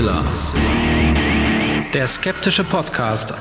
Mixilla. Der skeptische Podcast.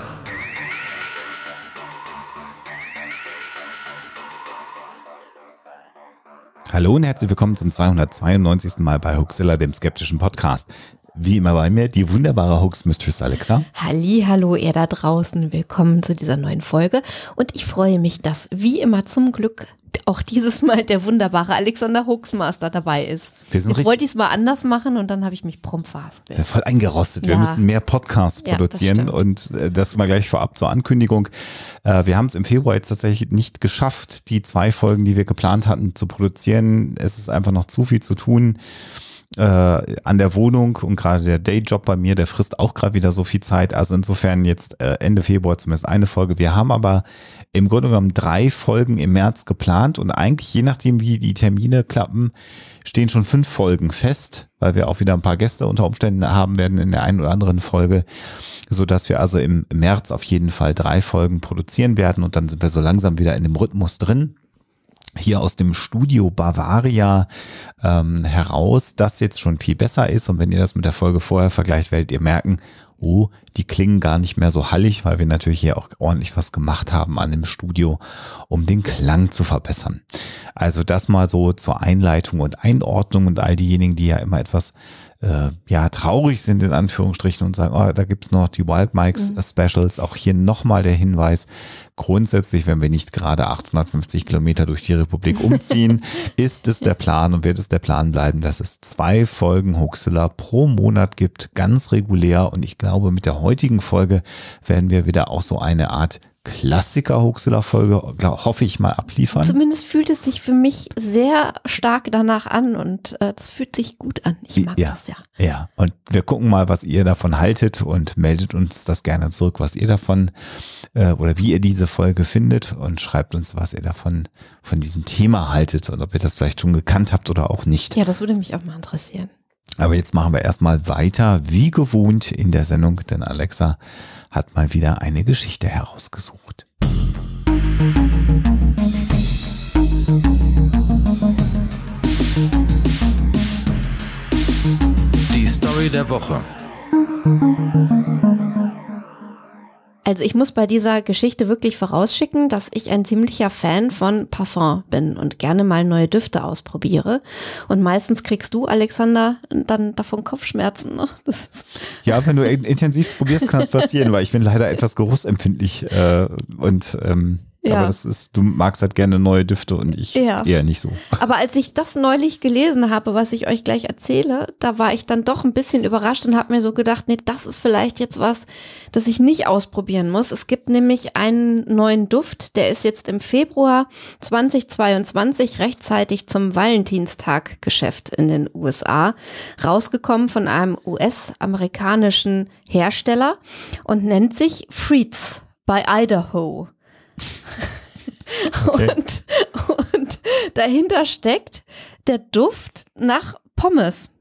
Hallo und herzlich willkommen zum 292. Mal bei Huxilla, dem skeptischen Podcast. Wie immer bei mir die wunderbare Hoax Mistress Alexa. Halli, hallo ihr da draußen, willkommen zu dieser neuen Folge und ich freue mich, dass wie immer zum Glück auch dieses Mal der wunderbare Alexander Hoaxmaster dabei ist. Jetzt wollte ich es mal anders machen und dann habe ich mich prompt verhaspelt. voll eingerostet. Ja. Wir müssen mehr Podcasts ja, produzieren das und äh, das mal gleich vorab zur Ankündigung. Äh, wir haben es im Februar jetzt tatsächlich nicht geschafft, die zwei Folgen, die wir geplant hatten, zu produzieren. Es ist einfach noch zu viel zu tun äh, an der Wohnung und gerade der Dayjob bei mir, der frisst auch gerade wieder so viel Zeit. Also insofern jetzt äh, Ende Februar zumindest eine Folge. Wir haben aber im Grunde genommen drei Folgen im März geplant und eigentlich je nachdem, wie die Termine klappen, stehen schon fünf Folgen fest, weil wir auch wieder ein paar Gäste unter Umständen haben werden in der einen oder anderen Folge, so dass wir also im März auf jeden Fall drei Folgen produzieren werden und dann sind wir so langsam wieder in dem Rhythmus drin hier aus dem Studio Bavaria ähm, heraus das jetzt schon viel besser ist. Und wenn ihr das mit der Folge vorher vergleicht, werdet ihr merken, oh, die klingen gar nicht mehr so hallig, weil wir natürlich hier auch ordentlich was gemacht haben an dem Studio, um den Klang zu verbessern. Also das mal so zur Einleitung und Einordnung und all diejenigen, die ja immer etwas äh, ja, traurig sind in Anführungsstrichen und sagen, oh, da gibt's noch die Wild Mikes mhm. Specials. Auch hier nochmal der Hinweis, grundsätzlich, wenn wir nicht gerade 850 Kilometer durch die Republik umziehen, ist es der Plan und wird es der Plan bleiben, dass es zwei Folgen Huxilla pro Monat gibt, ganz regulär. Und ich glaube, mit der heutigen Folge werden wir wieder auch so eine Art Klassiker-Hoaxilla-Folge, hoffe ich mal, abliefern. Zumindest fühlt es sich für mich sehr stark danach an und äh, das fühlt sich gut an. Ich mag ja, das ja. Ja, und wir gucken mal, was ihr davon haltet und meldet uns das gerne zurück, was ihr davon äh, oder wie ihr diese Folge findet und schreibt uns, was ihr davon von diesem Thema haltet und ob ihr das vielleicht schon gekannt habt oder auch nicht. Ja, das würde mich auch mal interessieren. Aber jetzt machen wir erstmal weiter, wie gewohnt in der Sendung, denn Alexa hat mal wieder eine Geschichte herausgesucht. Die Story der Woche. Also ich muss bei dieser Geschichte wirklich vorausschicken, dass ich ein ziemlicher Fan von Parfum bin und gerne mal neue Düfte ausprobiere. Und meistens kriegst du, Alexander, dann davon Kopfschmerzen. Ne? ja, wenn du intensiv probierst, kann das passieren, weil ich bin leider etwas geruchsempfindlich äh, und ähm ja. Aber das ist, du magst halt gerne neue Düfte und ich ja. eher nicht so. Aber als ich das neulich gelesen habe, was ich euch gleich erzähle, da war ich dann doch ein bisschen überrascht und habe mir so gedacht, nee, das ist vielleicht jetzt was, das ich nicht ausprobieren muss. Es gibt nämlich einen neuen Duft, der ist jetzt im Februar 2022 rechtzeitig zum Valentinstag-Geschäft in den USA rausgekommen von einem US-amerikanischen Hersteller und nennt sich Freeds by Idaho. Okay. Und, und dahinter steckt der Duft nach Pommes.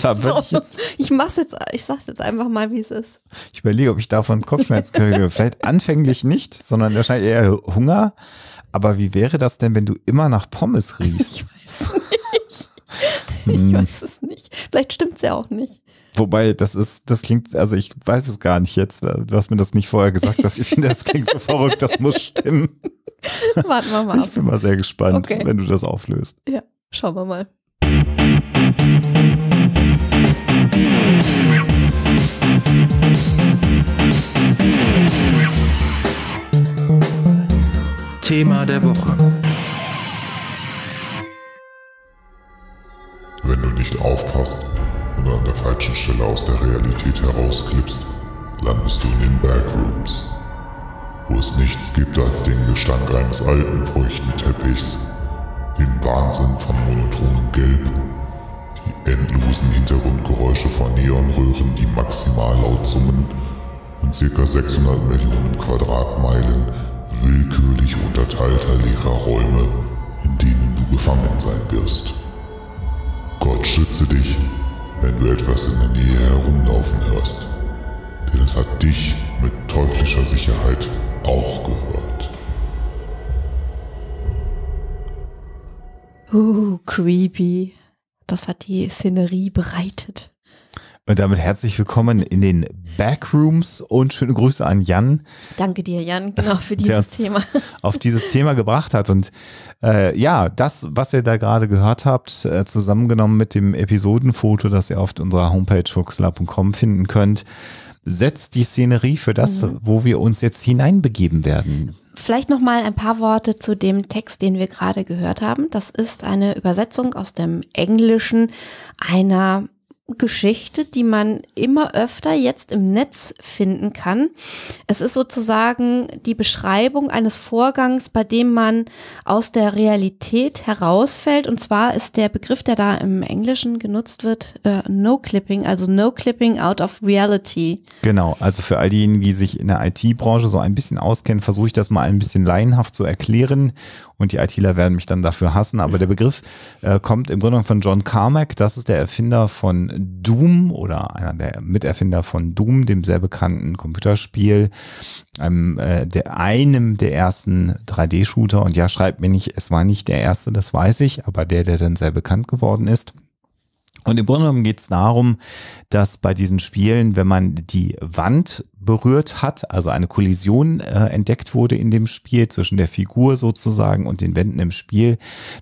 da so, ich, jetzt, ich mach's jetzt, ich sag's jetzt einfach mal, wie es ist. Ich überlege, ob ich davon Kopfschmerz kriege. Vielleicht anfänglich nicht, sondern wahrscheinlich eher Hunger. Aber wie wäre das denn, wenn du immer nach Pommes riechst? Ich weiß nicht. Ich hm. weiß es nicht. Vielleicht stimmt's ja auch nicht. Wobei, das ist, das klingt, also ich weiß es gar nicht jetzt. Du hast mir das nicht vorher gesagt, dass ich finde, das klingt so verrückt, das muss stimmen. Warten wir mal Ich bin mal sehr gespannt, okay. wenn du das auflöst. Ja, schauen wir mal. Thema der Woche. Paket herausklippst, landest du in den Backrooms, wo es nichts gibt als den Gestank eines alten, feuchten Teppichs, den Wahnsinn von monotonem Gelb, die endlosen Hintergrundgeräusche von Neonröhren, die maximal laut summen und ca. 600 Millionen Quadratmeilen willkürlich unterteilter leerer Räume, in denen du gefangen sein wirst. Gott schütze dich wenn du etwas in der Nähe herumlaufen hörst. Denn es hat dich mit teuflischer Sicherheit auch gehört. Uh, creepy. Das hat die Szenerie bereitet. Und damit herzlich willkommen in den Backrooms und schöne Grüße an Jan. Danke dir, Jan, genau für dieses Thema. Auf dieses Thema gebracht hat. Und äh, ja, das, was ihr da gerade gehört habt, äh, zusammengenommen mit dem Episodenfoto, das ihr auf unserer Homepage fuchsla.com finden könnt, setzt die Szenerie für das, mhm. wo wir uns jetzt hineinbegeben werden. Vielleicht noch mal ein paar Worte zu dem Text, den wir gerade gehört haben. Das ist eine Übersetzung aus dem Englischen einer Geschichte, die man immer öfter jetzt im Netz finden kann. Es ist sozusagen die Beschreibung eines Vorgangs, bei dem man aus der Realität herausfällt. Und zwar ist der Begriff, der da im Englischen genutzt wird, äh, No Clipping, also No Clipping out of reality. Genau, also für all diejenigen, die sich in der IT-Branche so ein bisschen auskennen, versuche ich das mal ein bisschen laienhaft zu erklären. Und die ITler werden mich dann dafür hassen. Aber der Begriff äh, kommt im Grunde von John Carmack. Das ist der Erfinder von Doom oder einer der Miterfinder von Doom, dem sehr bekannten Computerspiel, einem, ähm, äh, der, einem der ersten 3D-Shooter. Und ja, schreibt mir nicht, es war nicht der erste, das weiß ich, aber der, der dann sehr bekannt geworden ist. Und im Grunde genommen geht es darum, dass bei diesen Spielen, wenn man die Wand berührt hat, also eine Kollision äh, entdeckt wurde in dem Spiel zwischen der Figur sozusagen und den Wänden im Spiel,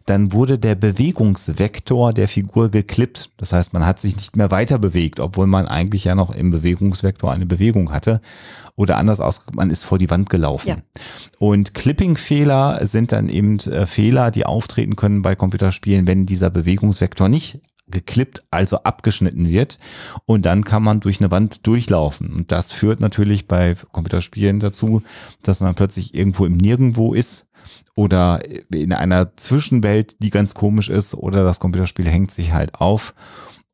dann wurde der Bewegungsvektor der Figur geklippt. Das heißt, man hat sich nicht mehr weiter bewegt, obwohl man eigentlich ja noch im Bewegungsvektor eine Bewegung hatte. Oder anders ausgedrückt, man ist vor die Wand gelaufen. Ja. Und Clipping-Fehler sind dann eben äh, Fehler, die auftreten können bei Computerspielen, wenn dieser Bewegungsvektor nicht geklippt, also abgeschnitten wird. Und dann kann man durch eine Wand durchlaufen. Und das führt natürlich bei Computerspielen dazu, dass man plötzlich irgendwo im Nirgendwo ist oder in einer Zwischenwelt, die ganz komisch ist oder das Computerspiel hängt sich halt auf.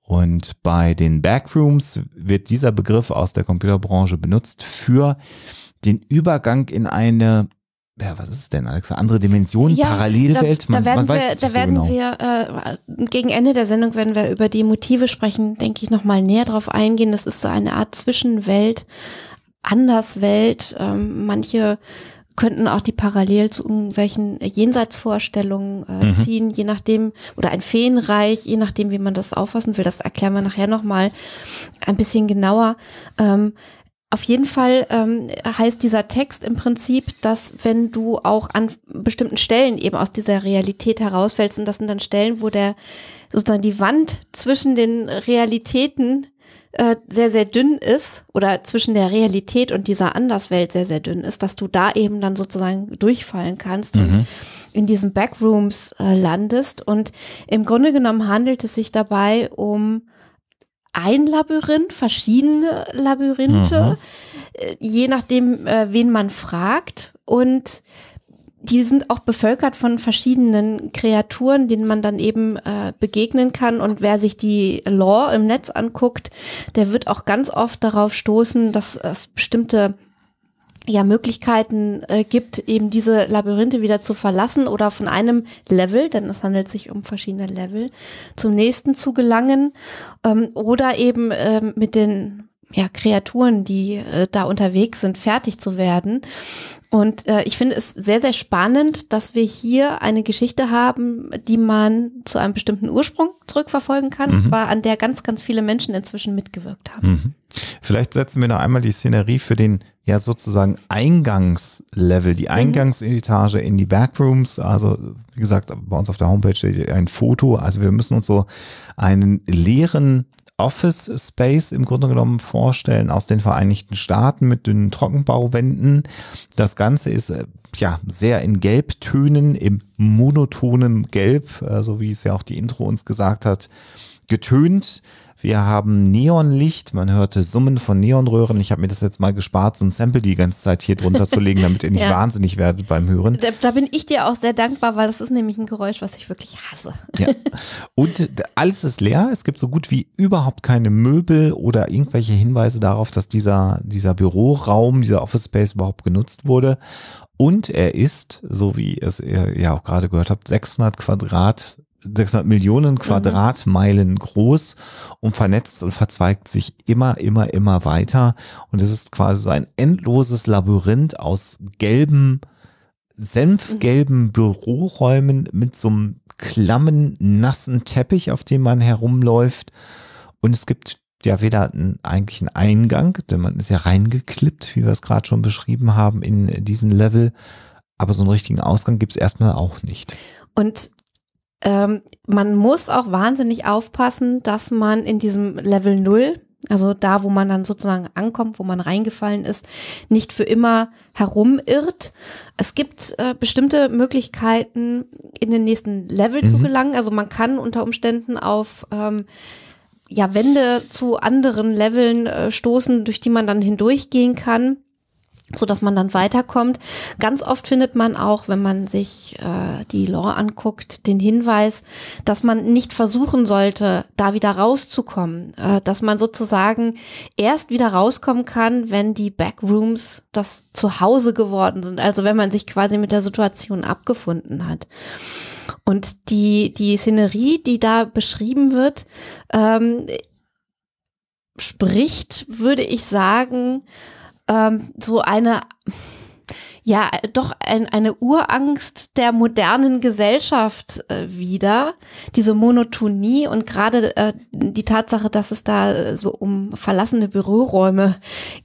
Und bei den Backrooms wird dieser Begriff aus der Computerbranche benutzt für den Übergang in eine ja, was ist es denn, Alexa? Andere Dimensionen, ja, Parallelwelt? Man, da werden man wir, da so werden genau. wir äh, gegen Ende der Sendung, werden wir über die Motive sprechen, denke ich, nochmal näher drauf eingehen. Das ist so eine Art Zwischenwelt, Anderswelt. Ähm, manche könnten auch die parallel zu irgendwelchen Jenseitsvorstellungen äh, mhm. ziehen, je nachdem, oder ein Feenreich, je nachdem, wie man das auffassen will. Das erklären wir nachher nochmal ein bisschen genauer. Ähm, auf jeden Fall ähm, heißt dieser Text im Prinzip, dass wenn du auch an bestimmten Stellen eben aus dieser Realität herausfällst, und das sind dann Stellen, wo der sozusagen die Wand zwischen den Realitäten äh, sehr, sehr dünn ist oder zwischen der Realität und dieser Anderswelt sehr, sehr dünn ist, dass du da eben dann sozusagen durchfallen kannst mhm. und in diesen Backrooms äh, landest. Und im Grunde genommen handelt es sich dabei um ein Labyrinth, verschiedene Labyrinthe, mhm. Äh, je nachdem, äh, wen man fragt. Und die sind auch bevölkert von verschiedenen Kreaturen, denen man dann eben äh, begegnen kann. Und wer sich die Lore im Netz anguckt, der wird auch ganz oft darauf stoßen, dass es bestimmte ja Möglichkeiten äh, gibt, eben diese Labyrinthe wieder zu verlassen oder von einem Level, denn es handelt sich um verschiedene Level, zum nächsten zu gelangen ähm, oder eben ähm, mit den ja, Kreaturen, die äh, da unterwegs sind, fertig zu werden. Und äh, ich finde es sehr, sehr spannend, dass wir hier eine Geschichte haben, die man zu einem bestimmten Ursprung zurückverfolgen kann, mhm. aber an der ganz, ganz viele Menschen inzwischen mitgewirkt haben. Mhm. Vielleicht setzen wir noch einmal die Szenerie für den ja sozusagen Eingangslevel, die mhm. Eingangsetage in die Backrooms. Also wie gesagt, bei uns auf der Homepage ein Foto. Also wir müssen uns so einen leeren Office Space im Grunde genommen vorstellen aus den Vereinigten Staaten mit dünnen Trockenbauwänden. Das Ganze ist äh, ja sehr in Gelbtönen, im monotonen Gelb, äh, so wie es ja auch die Intro uns gesagt hat, getönt. Wir haben Neonlicht, man hörte Summen von Neonröhren. Ich habe mir das jetzt mal gespart, so ein Sample die ganze Zeit hier drunter zu legen, damit ihr nicht ja. wahnsinnig werdet beim Hören. Da, da, bin ich dir auch sehr dankbar, weil das ist nämlich ein Geräusch, was ich wirklich hasse. Ja. Und äh, alles ist leer. Es gibt so gut wie überhaupt keine Möbel oder irgendwelche Hinweise darauf, dass dieser, dieser Büroraum, dieser Office Space überhaupt genutzt wurde. Und er ist, so wie es ihr ja auch gerade gehört habt, 600 Quadrat 600 Millionen Quadratmeilen mhm. groß und vernetzt und verzweigt sich immer, immer, immer weiter. Und es ist quasi so ein endloses Labyrinth aus gelben, senfgelben mhm. Büroräumen mit so einem klammen, nassen Teppich, auf dem man herumläuft. Und es gibt ja weder einen eigentlichen Eingang, denn man ist ja reingeklippt, wie wir es gerade schon beschrieben haben, in diesen Level. Aber so einen richtigen Ausgang gibt es erstmal auch nicht. Und ähm, man muss auch wahnsinnig aufpassen, dass man in diesem Level Null also da, wo man dann sozusagen ankommt, wo man reingefallen ist, nicht für immer herumirrt. Es gibt äh, bestimmte Möglichkeiten, in den nächsten Level mhm. zu gelangen. Also man kann unter Umständen auf ähm, ja, Wände zu anderen Leveln äh, stoßen, durch die man dann hindurchgehen kann so dass man dann weiterkommt. Ganz oft findet man auch, wenn man sich äh, die Lore anguckt, den Hinweis, dass man nicht versuchen sollte, da wieder rauszukommen, äh, dass man sozusagen erst wieder rauskommen kann, wenn die Backrooms das Zuhause geworden sind, also wenn man sich quasi mit der Situation abgefunden hat. Und die, die Szenerie, die da beschrieben wird, ähm, spricht, würde ich sagen, ähm, so eine ja doch ein, eine Urangst der modernen Gesellschaft äh, wieder. Diese Monotonie und gerade äh, die Tatsache, dass es da äh, so um verlassene Büroräume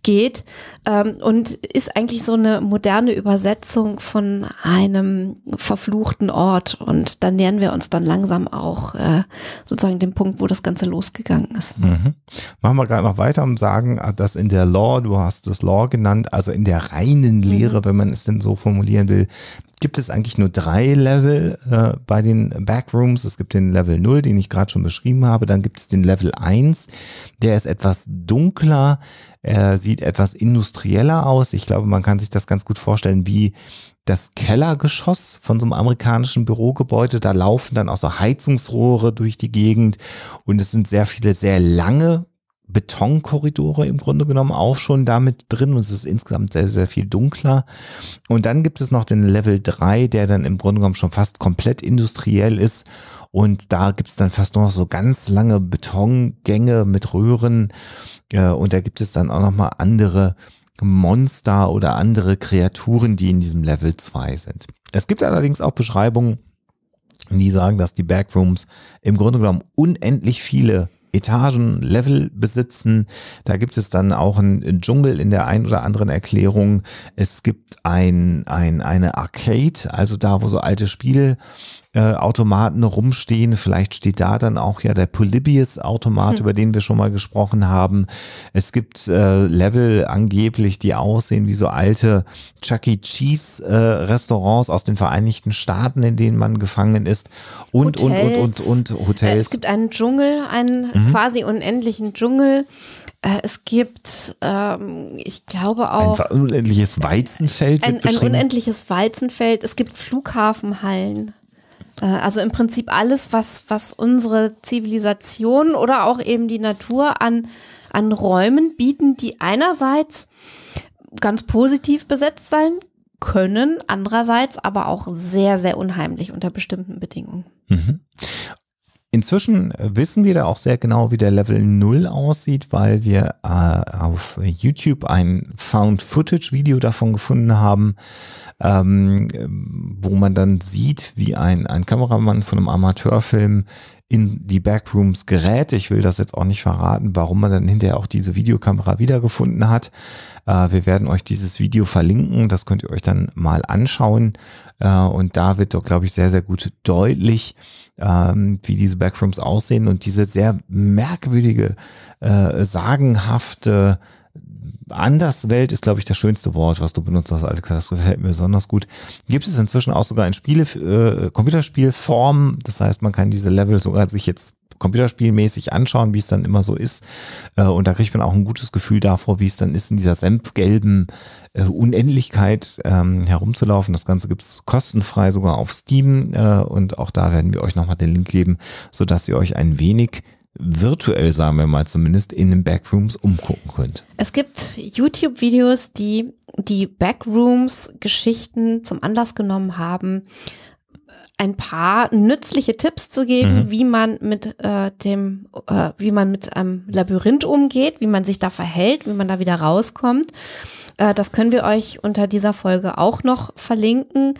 geht ähm, und ist eigentlich so eine moderne Übersetzung von einem verfluchten Ort. Und da nähern wir uns dann langsam auch äh, sozusagen dem Punkt, wo das Ganze losgegangen ist. Mhm. Machen wir gerade noch weiter und sagen, äh, dass in der Law, du hast das Law genannt, also in der reinen Lehre, mhm. wenn man man es denn so formulieren will, gibt es eigentlich nur drei Level äh, bei den Backrooms. Es gibt den Level 0, den ich gerade schon beschrieben habe. Dann gibt es den Level 1, der ist etwas dunkler, äh, sieht etwas industrieller aus. Ich glaube, man kann sich das ganz gut vorstellen, wie das Kellergeschoss von so einem amerikanischen Bürogebäude. Da laufen dann auch so Heizungsrohre durch die Gegend und es sind sehr viele sehr lange Betonkorridore im Grunde genommen auch schon damit drin und es ist insgesamt sehr, sehr viel dunkler. Und dann gibt es noch den Level 3, der dann im Grunde genommen schon fast komplett industriell ist und da gibt es dann fast nur noch so ganz lange Betongänge mit Röhren und da gibt es dann auch nochmal andere Monster oder andere Kreaturen, die in diesem Level 2 sind. Es gibt allerdings auch Beschreibungen, die sagen, dass die Backrooms im Grunde genommen unendlich viele Etagen, Level besitzen. Da gibt es dann auch einen Dschungel in der ein oder anderen Erklärung. Es gibt ein, ein, eine Arcade, also da, wo so alte Spiele äh, Automaten rumstehen. Vielleicht steht da dann auch ja der Polybius-Automat, hm. über den wir schon mal gesprochen haben. Es gibt äh, Level angeblich, die aussehen wie so alte Chuck E. Cheese äh, Restaurants aus den Vereinigten Staaten, in denen man gefangen ist. Und, Hotels. und, und, und, und Hotels. Äh, es gibt einen Dschungel, einen mhm. quasi unendlichen Dschungel. Äh, es gibt, ähm, ich glaube auch. Ein unendliches Weizenfeld. Ein, ein unendliches Weizenfeld. Es gibt Flughafenhallen. Äh, also im Prinzip alles, was, was unsere Zivilisation oder auch eben die Natur an, an Räumen bieten, die einerseits ganz positiv besetzt sein können, andererseits aber auch sehr, sehr unheimlich unter bestimmten Bedingungen. Mhm. Inzwischen wissen wir da auch sehr genau, wie der Level 0 aussieht, weil wir äh, auf YouTube ein Found-Footage-Video davon gefunden haben, ähm, wo man dann sieht, wie ein, ein Kameramann von einem Amateurfilm in die Backrooms gerät. Ich will das jetzt auch nicht verraten, warum man dann hinterher auch diese Videokamera wiedergefunden hat. Äh, wir werden euch dieses Video verlinken, das könnt ihr euch dann mal anschauen. Äh, und da wird doch, glaube ich, sehr, sehr gut deutlich, ähm, wie diese Backrooms aussehen und diese sehr merkwürdige, äh, sagenhafte Anderswelt ist, glaube ich, das schönste Wort, was du benutzt hast, Alex. Das gefällt mir besonders gut. Gibt es inzwischen auch sogar in Spiele, äh, Computerspielformen? Das heißt, man kann diese Level sogar sich jetzt computerspielmäßig anschauen, wie es dann immer so ist. Äh, und da kriegt man auch ein gutes Gefühl davor, wie es dann ist, in dieser senfgelben äh, Unendlichkeit ähm, herumzulaufen. Das Ganze gibt's kostenfrei sogar auf Steam. Äh, und auch da werden wir euch nochmal den Link geben, sodass ihr euch ein wenig virtuell, sagen wir mal zumindest, in den Backrooms umgucken könnt. Es gibt YouTube-Videos, die die Backrooms-Geschichten zum Anlass genommen haben, ein paar nützliche Tipps zu geben, mhm. wie man mit äh, dem, äh, wie man mit einem Labyrinth umgeht, wie man sich da verhält, wie man da wieder rauskommt. Äh, das können wir euch unter dieser Folge auch noch verlinken.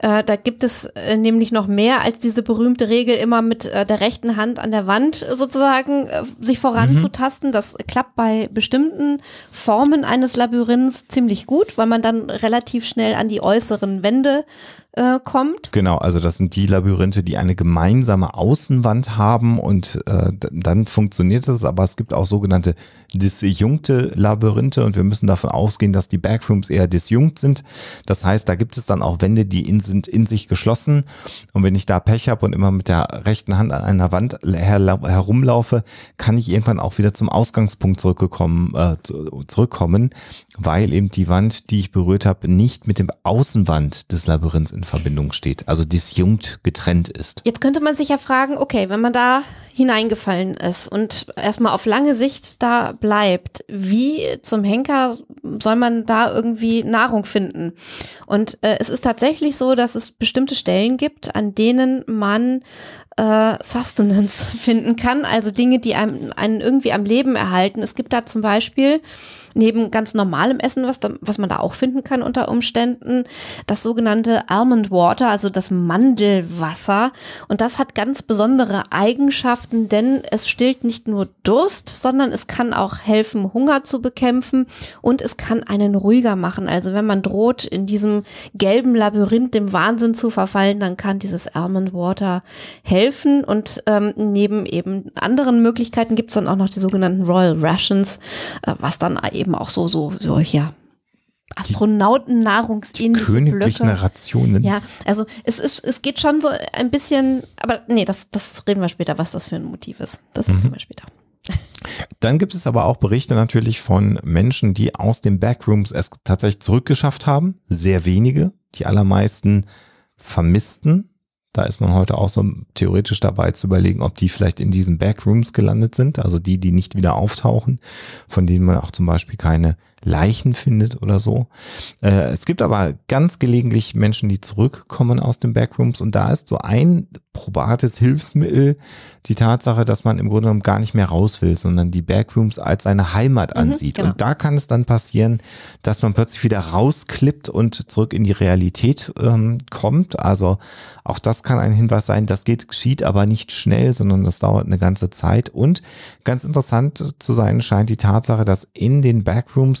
Äh, da gibt es äh, nämlich noch mehr als diese berühmte Regel, immer mit äh, der rechten Hand an der Wand sozusagen äh, sich voranzutasten. Mhm. Das klappt bei bestimmten Formen eines Labyrinths ziemlich gut, weil man dann relativ schnell an die äußeren Wände äh, kommt. Genau, also das sind die Labyrinthe, die eine gemeinsame Außenwand haben und äh, dann funktioniert das. Aber es gibt auch sogenannte disjunkte Labyrinthe und wir müssen davon ausgehen, dass die Backrooms eher disjunkt sind. Das heißt, da gibt es dann auch Wände, die in, sind in sich geschlossen und wenn ich da Pech habe und immer mit der rechten Hand an einer Wand her, herumlaufe, kann ich irgendwann auch wieder zum Ausgangspunkt zurückgekommen, äh, zurückkommen, weil eben die Wand, die ich berührt habe, nicht mit dem Außenwand des Labyrinths in Verbindung steht, also disjunkt getrennt ist. Jetzt könnte man sich ja fragen, okay, wenn man da hineingefallen ist und erstmal auf lange Sicht da bleibt, wie zum Henker soll man da irgendwie Nahrung finden? Und äh, es ist tatsächlich so, dass es bestimmte Stellen gibt, an denen man äh, Sustenance finden kann, also Dinge, die einem, einen irgendwie am Leben erhalten. Es gibt da zum Beispiel neben ganz normalem Essen, was, da, was man da auch finden kann unter Umständen, das sogenannte Almond Water, also das Mandelwasser. Und das hat ganz besondere Eigenschaften, denn es stillt nicht nur Durst, sondern es kann auch helfen, Hunger zu bekämpfen und es kann einen ruhiger machen. Also wenn man droht, in diesem gelben Labyrinth dem Wahnsinn zu verfallen, dann kann dieses Almond Water helfen. Und ähm, neben eben anderen Möglichkeiten gibt es dann auch noch die sogenannten Royal Rations, äh, was dann eben eben auch so, so, so, ja, Astronautennahrungsähnliche Königlichen Blöcke. Rationen. Ja, also es ist, es geht schon so ein bisschen, aber nee, das, das reden wir später, was das für ein Motiv ist. Das mhm. erzählen wir später. Dann gibt es aber auch Berichte natürlich von Menschen, die aus den Backrooms es tatsächlich zurückgeschafft haben. Sehr wenige. Die allermeisten Vermissten da ist man heute auch so theoretisch dabei zu überlegen, ob die vielleicht in diesen Backrooms gelandet sind, also die, die nicht wieder auftauchen, von denen man auch zum Beispiel keine Leichen findet oder so. Äh, es gibt aber ganz gelegentlich Menschen, die zurückkommen aus den Backrooms und da ist so ein probates Hilfsmittel die Tatsache, dass man im Grunde genommen gar nicht mehr raus will, sondern die Backrooms als seine Heimat mhm, ansieht. genau. Und da kann es dann passieren, dass man plötzlich wieder rausklippt und zurück in die Realität ähm, kommt. Also auch das kann ein Hinweis sein. Das geht, geschieht aber nicht schnell, sondern das dauert eine ganze Zeit. Und ganz interessant zu sein scheint die Tatsache, dass in den Backrooms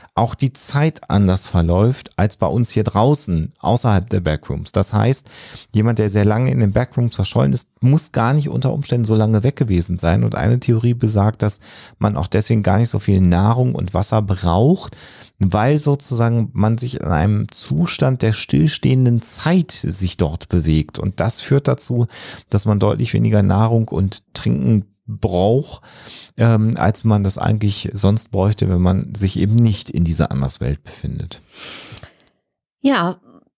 auch die Zeit anders verläuft als bei uns hier draußen, außerhalb der Backrooms. Das heißt, jemand, der sehr lange in den Backrooms verschollen ist, muss gar nicht unter Umständen so lange weg gewesen sein. Und eine Theorie besagt, dass man auch deswegen gar nicht so viel Nahrung und Wasser braucht, weil sozusagen man sich in einem Zustand der stillstehenden Zeit sich dort bewegt. Und das führt dazu, dass man deutlich weniger Nahrung und Trinken braucht, ähm, als man das eigentlich sonst bräuchte, wenn man sich eben nicht in in dieser Anderswelt befindet. Ja,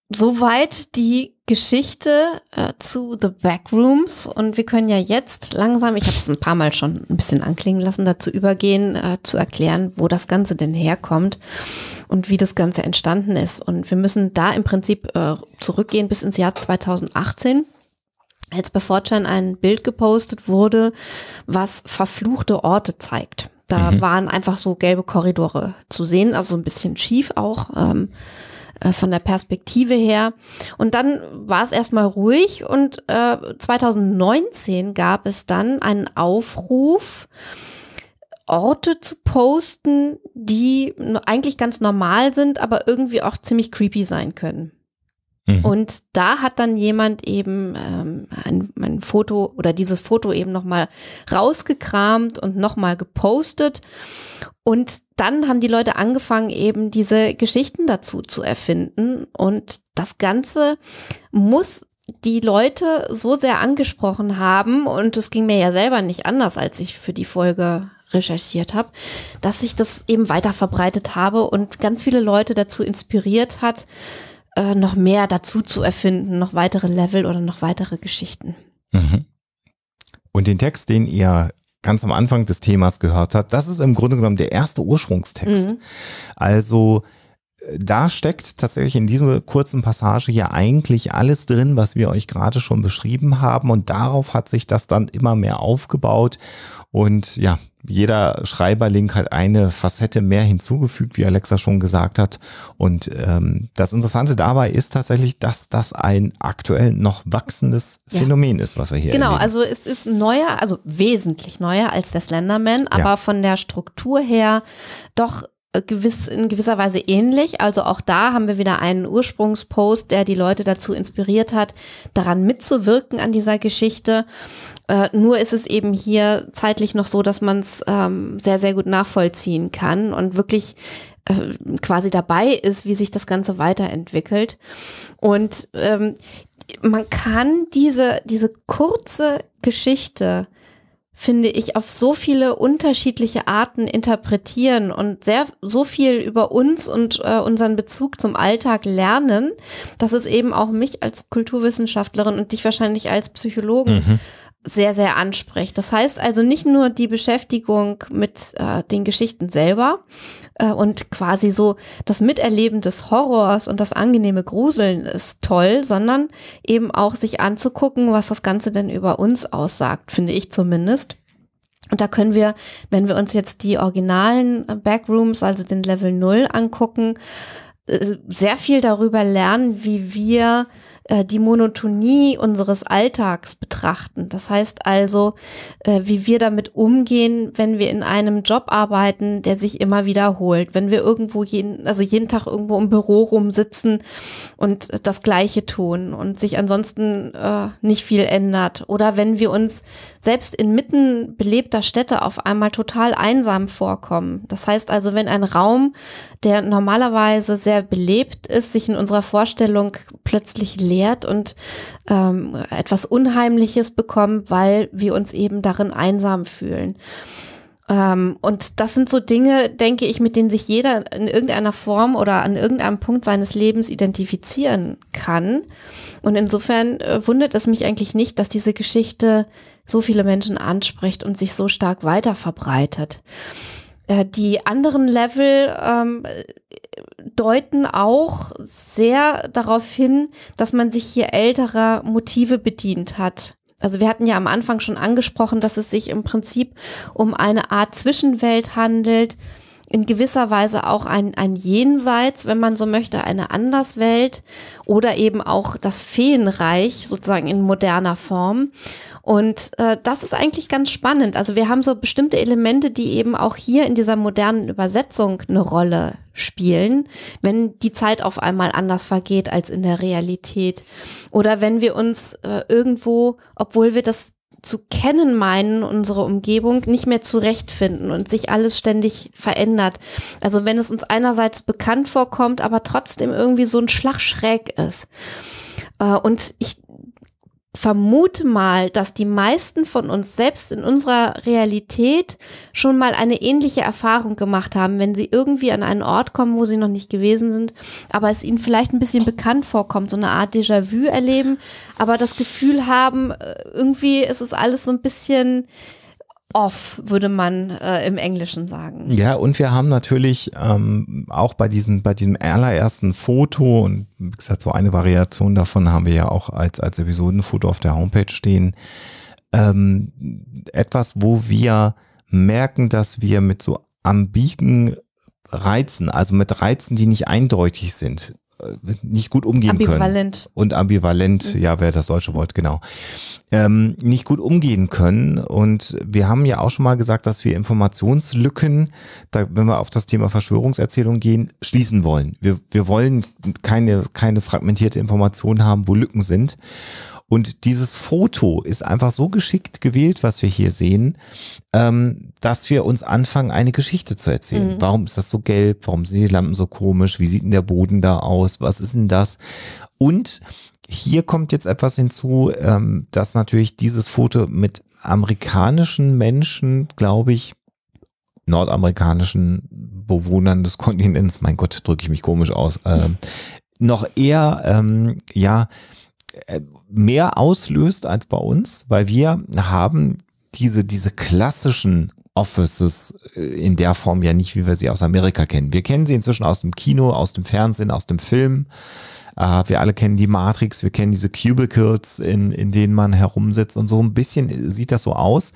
soweit die Geschichte äh, zu The Backrooms. Und wir können ja jetzt langsam, ich habe es ein paar Mal schon ein bisschen anklingen lassen, dazu übergehen, äh, zu erklären, wo das Ganze denn herkommt und wie das Ganze entstanden ist. Und wir müssen da im Prinzip äh, zurückgehen bis ins Jahr 2018 als bei Fortran ein Bild gepostet wurde, was verfluchte Orte zeigt. Da mhm. waren einfach so gelbe Korridore zu sehen, also ein bisschen schief auch. Ähm, äh, von der Perspektive her. Und dann war es erstmal ruhig und äh, 2019 gab es dann einen Aufruf, Orte zu posten, die eigentlich ganz normal sind, aber irgendwie auch ziemlich creepy sein können. Mhm. Und da hat dann jemand eben ähm, ein, ein Foto oder dieses Foto eben nochmal rausgekramt und nochmal gepostet. Und dann haben die Leute angefangen, eben diese Geschichten dazu zu erfinden. Und das Ganze muss die Leute so sehr angesprochen haben, und es ging mir ja selber nicht anders, als ich für die Folge recherchiert habe, dass ich das eben weiter verbreitet habe und ganz viele Leute dazu inspiriert hat, äh, noch mehr dazu zu erfinden, noch weitere Level oder noch weitere Geschichten. Mhm. Und den Text, den ihr ganz am Anfang des Themas gehört habt, das ist im Grunde genommen der erste Ursprungstext. Mhm. Also äh, da steckt tatsächlich in dieser kurzen Passage ja eigentlich alles drin, was wir euch gerade schon beschrieben haben. Und darauf hat sich das dann immer mehr aufgebaut. Und ja, jeder Schreiberlink hat eine Facette mehr hinzugefügt, wie Alexa schon gesagt hat. Und ähm, das Interessante dabei ist tatsächlich, dass das ein aktuell noch wachsendes ja. Phänomen ist, was wir hier Genau, erleben. also es ist neuer, also wesentlich neuer als der Slenderman, aber ja. von der Struktur her doch äh, gewiss, in gewisser Weise ähnlich. Also auch da haben wir wieder einen Ursprungspost, der die Leute dazu inspiriert hat, daran mitzuwirken an dieser Geschichte. Äh, nur ist es eben hier zeitlich noch so, dass man es ähm, sehr, sehr gut nachvollziehen kann und wirklich äh, quasi dabei ist, wie sich das Ganze weiterentwickelt. Und ähm, man kann diese, diese kurze Geschichte finde ich, auf so viele unterschiedliche Arten interpretieren und sehr so viel über uns und äh, unseren Bezug zum Alltag lernen, dass es eben auch mich als Kulturwissenschaftlerin und dich wahrscheinlich als Psychologen mhm sehr, sehr anspricht. Das heißt also nicht nur die Beschäftigung mit äh, den Geschichten selber äh, und quasi so das Miterleben des Horrors und das angenehme Gruseln ist toll, sondern eben auch sich anzugucken, was das Ganze denn über uns aussagt, finde ich zumindest. Und da können wir, wenn wir uns jetzt die originalen äh, Backrooms, also den Level 0 angucken, äh, sehr viel darüber lernen, wie wir äh, die Monotonie unseres Alltags betrachten. Das heißt also, äh, wie wir damit umgehen, wenn wir in einem Job arbeiten, der sich immer wiederholt. Wenn wir irgendwo jeden, also jeden Tag irgendwo im Büro rumsitzen und das Gleiche tun und sich ansonsten äh, nicht viel ändert. Oder wenn wir uns selbst inmitten belebter Städte auf einmal total einsam vorkommen. Das heißt also, wenn ein Raum der normalerweise sehr belebt ist, sich in unserer Vorstellung plötzlich leert und ähm, etwas Unheimliches bekommt, weil wir uns eben darin einsam fühlen. Ähm, und das sind so Dinge, denke ich, mit denen sich jeder in irgendeiner Form oder an irgendeinem Punkt seines Lebens identifizieren kann. Und insofern äh, wundert es mich eigentlich nicht, dass diese Geschichte so viele Menschen anspricht und sich so stark weiter verbreitet. Äh, die anderen Level ähm, deuten auch sehr darauf hin, dass man sich hier älterer Motive bedient hat. Also wir hatten ja am Anfang schon angesprochen, dass es sich im Prinzip um eine Art Zwischenwelt handelt, in gewisser Weise auch ein, ein Jenseits, wenn man so möchte, eine Anderswelt oder eben auch das Feenreich sozusagen in moderner Form. Und äh, das ist eigentlich ganz spannend. Also wir haben so bestimmte Elemente, die eben auch hier in dieser modernen Übersetzung eine Rolle spielen, wenn die Zeit auf einmal anders vergeht als in der Realität. Oder wenn wir uns äh, irgendwo, obwohl wir das zu kennen meinen, unsere Umgebung nicht mehr zurechtfinden und sich alles ständig verändert. Also wenn es uns einerseits bekannt vorkommt, aber trotzdem irgendwie so ein Schlag schräg ist. Äh, und ich vermute mal, dass die meisten von uns selbst in unserer Realität schon mal eine ähnliche Erfahrung gemacht haben, wenn sie irgendwie an einen Ort kommen, wo sie noch nicht gewesen sind, aber es ihnen vielleicht ein bisschen bekannt vorkommt, so eine Art Déjà-vu erleben, aber das Gefühl haben, äh, irgendwie ist es alles so ein bisschen off, würde man äh, im Englischen sagen. Ja, und wir haben natürlich ähm, auch bei diesem, bei diesem allerersten Foto und wie gesagt, so eine Variation davon haben wir ja auch als, als Episodenfoto auf der Homepage stehen. Ähm, etwas, wo wir merken, dass wir mit so ambigen Reizen, also mit Reizen, die nicht eindeutig sind, äh, nicht gut umgehen ambivalent. können. Und ambivalent, mhm. ja, wäre das deutsche Wort, genau. Ähm, nicht gut umgehen können. Und wir haben ja auch schon mal gesagt, dass wir Informationslücken, da, wenn wir auf das Thema Verschwörungserzählung gehen, schließen wollen. Wir, wir wollen keine, keine fragmentierte Information haben, wo Lücken sind. Und dieses Foto ist einfach so geschickt gewählt, was wir hier sehen, ähm, dass wir uns anfangen, eine Geschichte zu erzählen. Mhm. Warum ist das so gelb? Warum sind die Lampen so komisch? Wie sieht denn der Boden da aus? Was ist denn das? Und hier kommt jetzt etwas hinzu, ähm, dass natürlich dieses Foto mit amerikanischen Menschen, glaube ich, nordamerikanischen Bewohnern des Kontinents, mein Gott, drücke ich mich komisch aus, äh, noch eher ähm, ja äh, mehr auslöst als bei uns, weil wir haben diese, diese klassischen Offices äh, in der Form ja nicht, wie wir sie aus Amerika kennen. Wir kennen sie inzwischen aus dem Kino, aus dem Fernsehen, aus dem Film. Äh, wir alle kennen die Matrix, wir kennen diese Cubicles, in, in denen man herumsitzt und so ein bisschen sieht das so aus.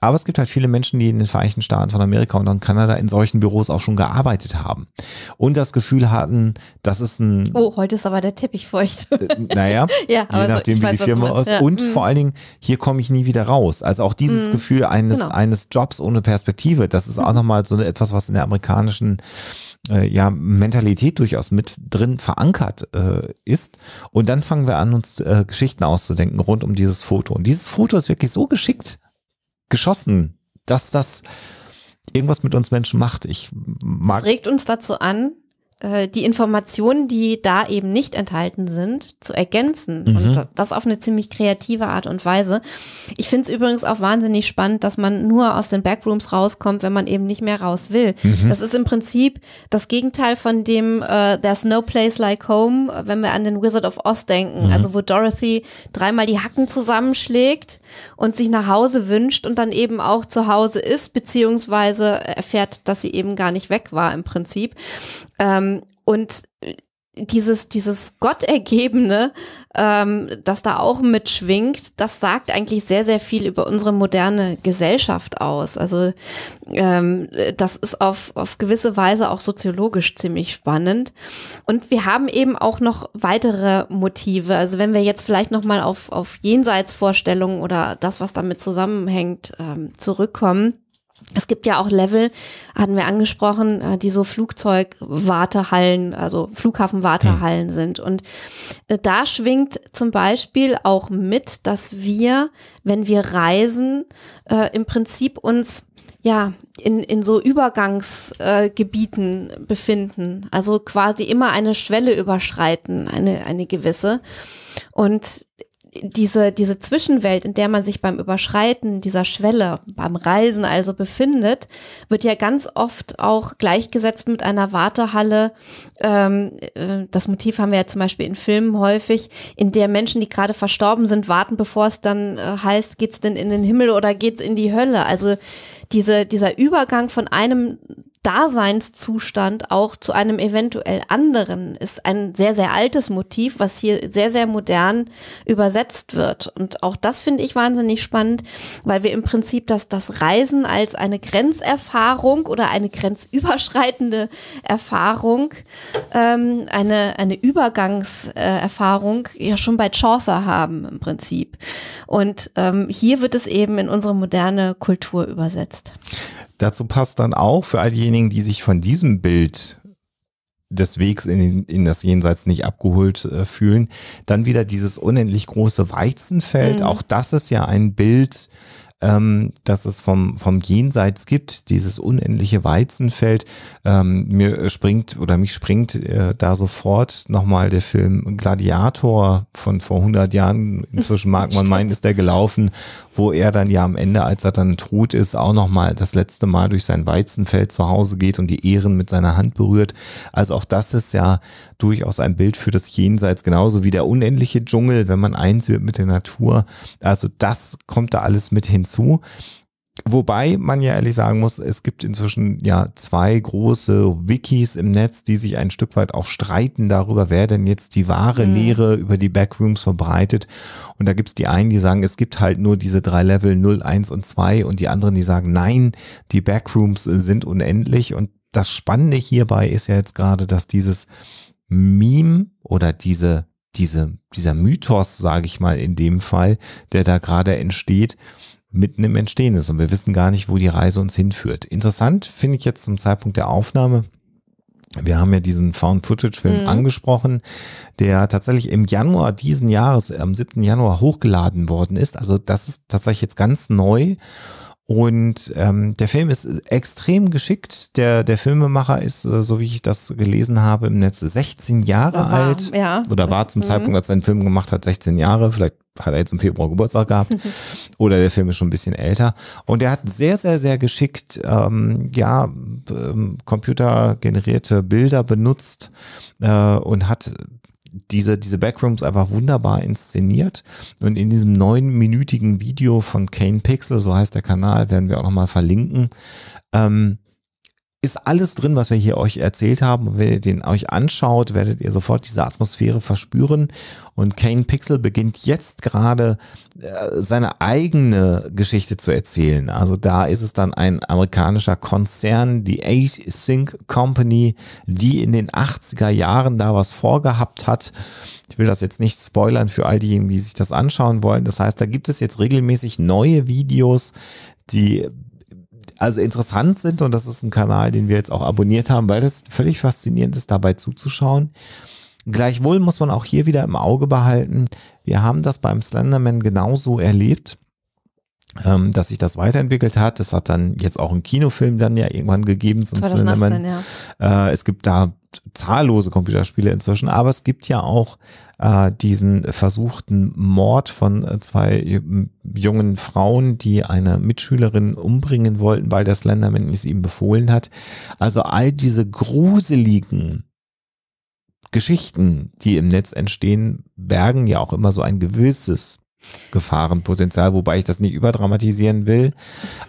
Aber es gibt halt viele Menschen, die in den Vereinigten Staaten von Amerika und in Kanada in solchen Büros auch schon gearbeitet haben und das Gefühl hatten, das ist ein. Oh, heute ist aber der Teppich feucht. Äh, naja, ja, je nachdem, so, wie weiß, die Firma ist. Ja. Und mhm. vor allen Dingen, hier komme ich nie wieder raus. Also auch dieses mhm. Gefühl eines, genau. eines Jobs ohne Perspektive, das ist mhm. auch nochmal so etwas, was in der amerikanischen äh, ja, Mentalität durchaus mit drin verankert äh, ist. Und dann fangen wir an, uns äh, Geschichten auszudenken rund um dieses Foto. Und dieses Foto ist wirklich so geschickt geschossen, dass das irgendwas mit uns Menschen macht. Ich mag. Es regt uns dazu an, äh, die Informationen, die da eben nicht enthalten sind, zu ergänzen. Mhm. Und das auf eine ziemlich kreative Art und Weise. Ich finde es übrigens auch wahnsinnig spannend, dass man nur aus den Backrooms rauskommt, wenn man eben nicht mehr raus will. Mhm. Das ist im Prinzip das Gegenteil von dem äh, There's no place like home, wenn wir an den Wizard of Oz denken, mhm. also wo Dorothy dreimal die Hacken zusammenschlägt und sich nach Hause wünscht und dann eben auch zu Hause ist, beziehungsweise erfährt, dass sie eben gar nicht weg war im Prinzip. Ähm, und dieses, dieses Gottergebene, ähm, das da auch mitschwingt, das sagt eigentlich sehr, sehr viel über unsere moderne Gesellschaft aus. Also ähm, das ist auf, auf gewisse Weise auch soziologisch ziemlich spannend. Und wir haben eben auch noch weitere Motive. Also wenn wir jetzt vielleicht nochmal auf, auf Jenseitsvorstellungen oder das, was damit zusammenhängt, ähm, zurückkommen es gibt ja auch Level, hatten wir angesprochen, äh, die so Flugzeugwartehallen, also Flughafenwartehallen mhm. sind. Und äh, da schwingt zum Beispiel auch mit, dass wir, wenn wir reisen, äh, im Prinzip uns ja in, in so Übergangsgebieten äh, befinden. Also quasi immer eine Schwelle überschreiten, eine, eine gewisse. Und diese, diese Zwischenwelt, in der man sich beim Überschreiten dieser Schwelle, beim Reisen also befindet, wird ja ganz oft auch gleichgesetzt mit einer Wartehalle. Ähm, äh, das Motiv haben wir ja zum Beispiel in Filmen häufig, in der Menschen, die gerade verstorben sind, warten, bevor es dann äh, heißt, geht's denn in den Himmel oder geht's in die Hölle? Also diese, dieser Übergang von einem Daseinszustand auch zu einem eventuell anderen ist ein sehr, sehr altes Motiv, was hier sehr, sehr modern übersetzt wird. Und auch das finde ich wahnsinnig spannend, weil wir im Prinzip das, das Reisen als eine Grenzerfahrung oder eine grenzüberschreitende Erfahrung, ähm, eine, eine Übergangserfahrung ja schon bei Chaucer haben im Prinzip. Und ähm, hier wird es eben in unsere moderne Kultur übersetzt. Dazu passt dann auch für all diejenigen, die sich von diesem Bild des Wegs in, in das Jenseits nicht abgeholt äh, fühlen, dann wieder dieses unendlich große Weizenfeld. Mhm. Auch das ist ja ein Bild ähm, dass es vom, vom Jenseits gibt, dieses unendliche Weizenfeld. Ähm, mir springt oder mich springt äh, da sofort nochmal der Film Gladiator von vor 100 Jahren, inzwischen mag man meinen, ist der gelaufen, wo er dann ja am Ende, als er dann tot ist, auch nochmal das letzte Mal durch sein Weizenfeld zu Hause geht und die Ehren mit seiner Hand berührt. Also auch das ist ja durchaus ein Bild für das Jenseits, genauso wie der unendliche Dschungel, wenn man eins wird mit der Natur. Also das kommt da alles mit hinzu dazu. Wobei man ja ehrlich sagen muss, es gibt inzwischen ja zwei große Wikis im Netz, die sich ein Stück weit auch streiten darüber, wer denn jetzt die wahre mhm. Lehre über die Backrooms verbreitet. Und da gibt es die einen, die sagen, es gibt halt nur diese drei Level 0, 1 und 2 und die anderen, die sagen, nein, die Backrooms sind unendlich. Und das Spannende hierbei ist ja jetzt gerade, dass dieses Meme oder diese, diese, dieser Mythos, sage ich mal, in dem Fall, der da gerade entsteht, mitten im Entstehen ist und wir wissen gar nicht, wo die Reise uns hinführt. Interessant finde ich jetzt zum Zeitpunkt der Aufnahme, wir haben ja diesen Found-Footage-Film mhm. angesprochen, der tatsächlich im Januar diesen Jahres, am 7. Januar hochgeladen worden ist. Also das ist tatsächlich jetzt ganz neu. Und ähm, der Film ist extrem geschickt. Der, der Filmemacher ist, äh, so wie ich das gelesen habe, im Netz 16 Jahre war, alt. Ja. Oder war zum mhm. Zeitpunkt, als er einen Film gemacht hat, 16 Jahre. Vielleicht hat er jetzt im Februar Geburtstag gehabt. Oder der Film ist schon ein bisschen älter. Und er hat sehr, sehr, sehr geschickt, ähm, ja, ähm, computergenerierte Bilder benutzt äh, und hat diese, diese Backrooms einfach wunderbar inszeniert. Und in diesem neunminütigen Video von Kane Pixel, so heißt der Kanal, werden wir auch nochmal verlinken, ähm, ist alles drin, was wir hier euch erzählt haben. Und wenn ihr den euch anschaut, werdet ihr sofort diese Atmosphäre verspüren. Und Kane Pixel beginnt jetzt gerade äh, seine eigene Geschichte zu erzählen. Also da ist es dann ein amerikanischer Konzern, die Async Company, die in den 80er Jahren da was vorgehabt hat. Ich will das jetzt nicht spoilern für all diejenigen, die sich das anschauen wollen. Das heißt, da gibt es jetzt regelmäßig neue Videos, die also interessant sind und das ist ein Kanal, den wir jetzt auch abonniert haben, weil das völlig faszinierend ist, dabei zuzuschauen. Gleichwohl muss man auch hier wieder im Auge behalten, wir haben das beim Slenderman genauso erlebt, ähm, dass sich das weiterentwickelt hat. Das hat dann jetzt auch einen Kinofilm dann ja irgendwann gegeben zum 2018, Slenderman. Ja. Äh, es gibt da zahllose Computerspiele inzwischen, aber es gibt ja auch äh, diesen versuchten Mord von äh, zwei äh, jungen Frauen, die eine Mitschülerin umbringen wollten, weil der Slenderman es ihm befohlen hat. Also all diese gruseligen Geschichten, die im Netz entstehen, bergen ja auch immer so ein gewisses Gefahrenpotenzial, wobei ich das nicht überdramatisieren will.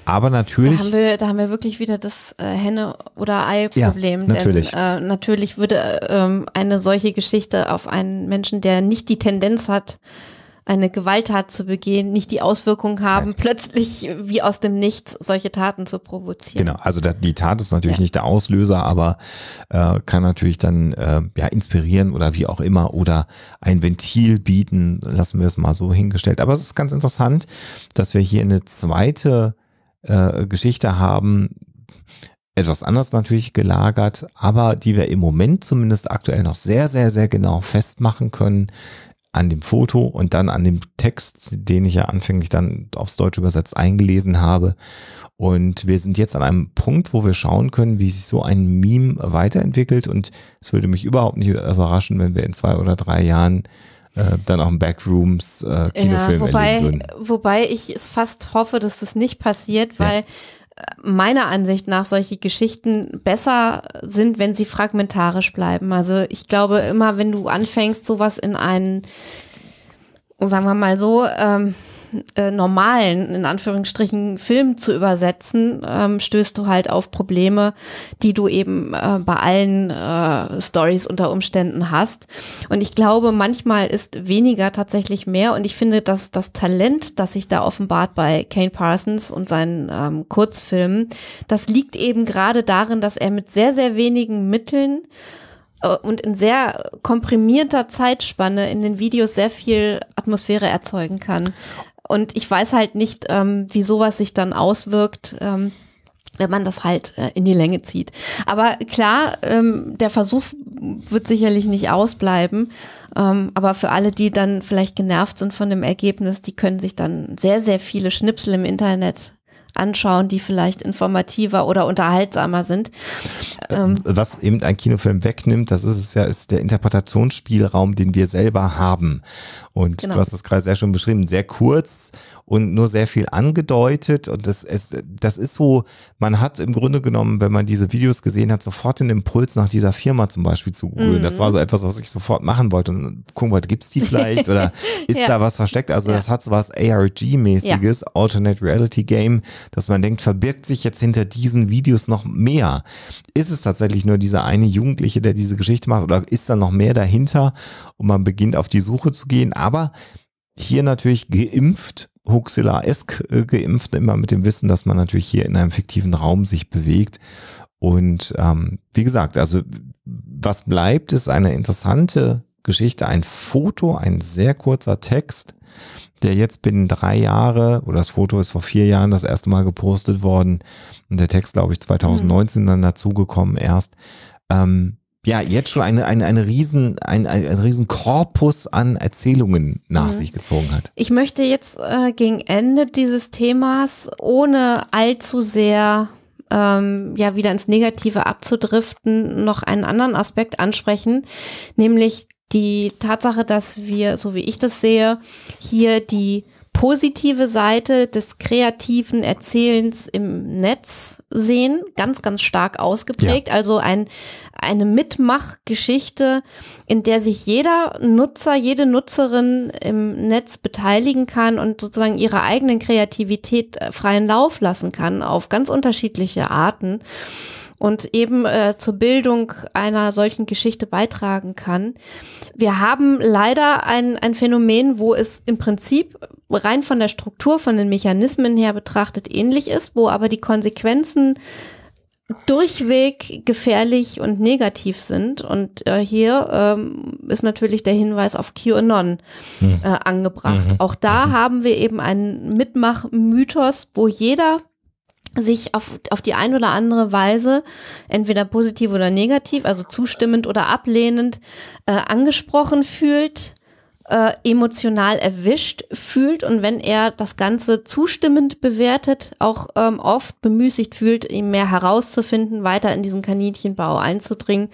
Aber natürlich. Da haben wir, da haben wir wirklich wieder das äh, Henne- oder Ei-Problem. Ja, natürlich. Denn, äh, natürlich würde äh, ähm, eine solche Geschichte auf einen Menschen, der nicht die Tendenz hat, eine Gewalttat zu begehen, nicht die Auswirkung haben, Nein. plötzlich wie aus dem Nichts solche Taten zu provozieren. Genau, also die Tat ist natürlich ja. nicht der Auslöser, aber äh, kann natürlich dann äh, ja, inspirieren oder wie auch immer oder ein Ventil bieten, lassen wir es mal so hingestellt. Aber es ist ganz interessant, dass wir hier eine zweite äh, Geschichte haben, etwas anders natürlich gelagert, aber die wir im Moment zumindest aktuell noch sehr, sehr, sehr genau festmachen können, an dem Foto und dann an dem Text, den ich ja anfänglich dann aufs Deutsch übersetzt eingelesen habe. Und wir sind jetzt an einem Punkt, wo wir schauen können, wie sich so ein Meme weiterentwickelt. Und es würde mich überhaupt nicht überraschen, wenn wir in zwei oder drei Jahren äh, dann auch im Backrooms äh, Kinofilm ja, wobei, erleben würden. Wobei ich es fast hoffe, dass das nicht passiert, weil ja meiner Ansicht nach solche Geschichten besser sind, wenn sie fragmentarisch bleiben. Also ich glaube immer, wenn du anfängst, sowas in einen, sagen wir mal so, ähm, äh, normalen, in Anführungsstrichen, Film zu übersetzen, ähm, stößt du halt auf Probleme, die du eben äh, bei allen äh, Stories unter Umständen hast. Und ich glaube, manchmal ist weniger tatsächlich mehr. Und ich finde, dass das Talent, das sich da offenbart bei Kane Parsons und seinen ähm, Kurzfilmen, das liegt eben gerade darin, dass er mit sehr, sehr wenigen Mitteln äh, und in sehr komprimierter Zeitspanne in den Videos sehr viel Atmosphäre erzeugen kann. Und ich weiß halt nicht, ähm, wie sowas sich dann auswirkt. Ähm, wenn man das halt äh, in die Länge zieht. Aber klar, ähm, der Versuch wird sicherlich nicht ausbleiben. Ähm, aber für alle, die dann vielleicht genervt sind von dem Ergebnis, die können sich dann sehr, sehr viele Schnipsel im Internet anschauen, die vielleicht informativer oder unterhaltsamer sind. Ähm Was eben ein Kinofilm wegnimmt, das ist es ja, ist der Interpretationsspielraum, den wir selber haben. Und genau. du hast das gerade sehr schön beschrieben, sehr kurz und nur sehr viel angedeutet. Und das, ist, das ist so, man hat im Grunde genommen, wenn man diese Videos gesehen hat, sofort den Impuls nach dieser Firma zum Beispiel zu googeln. Mhm. Das war mhm. so etwas, was ich sofort machen wollte und gucken wollte, gibt's die vielleicht oder ist ja. da was versteckt? Also ja. das hat so was ARG-mäßiges, ja. Alternate Reality Game, dass man denkt, verbirgt sich jetzt hinter diesen Videos noch mehr? Ist es tatsächlich nur dieser eine Jugendliche, der diese Geschichte macht oder ist da noch mehr dahinter? Und man beginnt auf die Suche zu gehen, aber hier natürlich geimpft Huxilla-esk äh, geimpft, immer mit dem Wissen, dass man natürlich hier in einem fiktiven Raum sich bewegt. Und ähm, wie gesagt, also was bleibt, ist eine interessante Geschichte, ein Foto, ein sehr kurzer Text, der jetzt binnen drei Jahre, oder das Foto ist vor vier Jahren das erste Mal gepostet worden und der Text, glaube ich, 2019 mhm. dann dazugekommen erst. Ähm, ja jetzt schon eine, eine, eine riesen, ein, ein, riesen Korpus an Erzählungen nach mhm. sich gezogen hat. Ich möchte jetzt äh, gegen Ende dieses Themas, ohne allzu sehr ähm, ja wieder ins Negative abzudriften, noch einen anderen Aspekt ansprechen, nämlich die Tatsache, dass wir, so wie ich das sehe, hier die positive Seite des kreativen Erzählens im Netz sehen, ganz, ganz stark ausgeprägt. Ja. Also ein, eine Mitmachgeschichte, in der sich jeder Nutzer, jede Nutzerin im Netz beteiligen kann und sozusagen ihre eigenen Kreativität äh, freien Lauf lassen kann auf ganz unterschiedliche Arten und eben äh, zur Bildung einer solchen Geschichte beitragen kann. Wir haben leider ein, ein Phänomen, wo es im Prinzip rein von der Struktur, von den Mechanismen her betrachtet ähnlich ist, wo aber die Konsequenzen durchweg gefährlich und negativ sind. Und äh, hier ähm, ist natürlich der Hinweis auf QAnon hm. äh, angebracht. Mhm. Auch da mhm. haben wir eben einen Mitmachmythos, wo jeder sich auf, auf die ein oder andere Weise, entweder positiv oder negativ, also zustimmend oder ablehnend, äh, angesprochen fühlt äh, emotional erwischt fühlt und wenn er das Ganze zustimmend bewertet, auch ähm, oft bemüßigt fühlt, ihm mehr herauszufinden, weiter in diesen Kaninchenbau einzudringen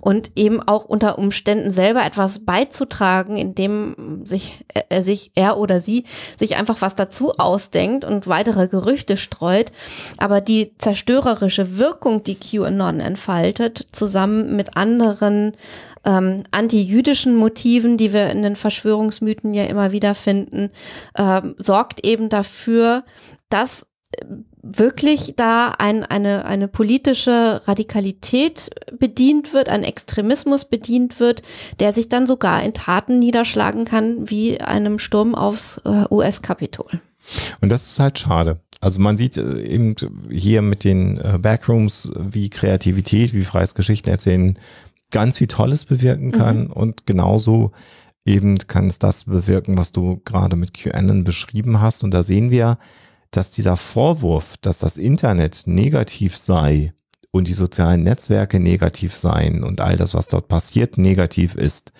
und eben auch unter Umständen selber etwas beizutragen, indem sich, äh, sich er oder sie sich einfach was dazu ausdenkt und weitere Gerüchte streut. Aber die zerstörerische Wirkung, die QAnon entfaltet, zusammen mit anderen ähm, antijüdischen Motiven, die wir in den Verschwörungsmythen ja immer wieder finden, ähm, sorgt eben dafür, dass äh, wirklich da ein, eine, eine politische Radikalität bedient wird, ein Extremismus bedient wird, der sich dann sogar in Taten niederschlagen kann, wie einem Sturm aufs äh, US-Kapitol. Und das ist halt schade. Also man sieht äh, eben hier mit den Backrooms, wie Kreativität, wie freies Geschichten erzählen ganz viel Tolles bewirken mhm. kann mhm. und genauso eben kann es das bewirken, was du gerade mit QAnon beschrieben hast. Und da sehen wir, dass dieser Vorwurf, dass das Internet negativ sei und die sozialen Netzwerke negativ seien und all das, was dort passiert, negativ ist,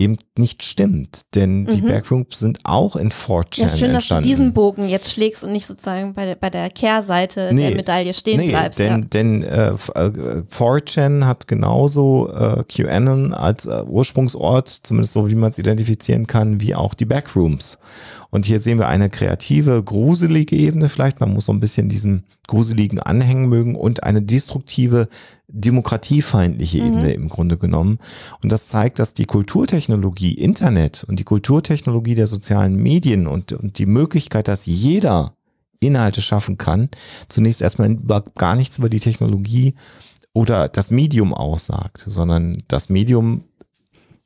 eben nicht stimmt, denn die mhm. Bergfunk sind auch in 4chan ja, ist schön, entstanden. dass du diesen Bogen jetzt schlägst und nicht sozusagen bei der, bei der Kehrseite nee, der Medaille stehen nee, bleibst. Denn, ja. denn äh, 4chan äh, hat genauso äh, QAnon als äh, Ursprungsort, zumindest so wie man es identifizieren kann, wie auch die Backrooms. Und hier sehen wir eine kreative, gruselige Ebene vielleicht. Man muss so ein bisschen diesen gruseligen Anhängen mögen und eine destruktive demokratiefeindliche mhm. Ebene im Grunde genommen. Und das zeigt, dass die Kulturtechnologie, Internet und die Kulturtechnologie der sozialen Medien und, und die Möglichkeit, dass jeder Inhalte schaffen kann, zunächst erstmal gar nichts über die Technologie oder das Medium aussagt, sondern das Medium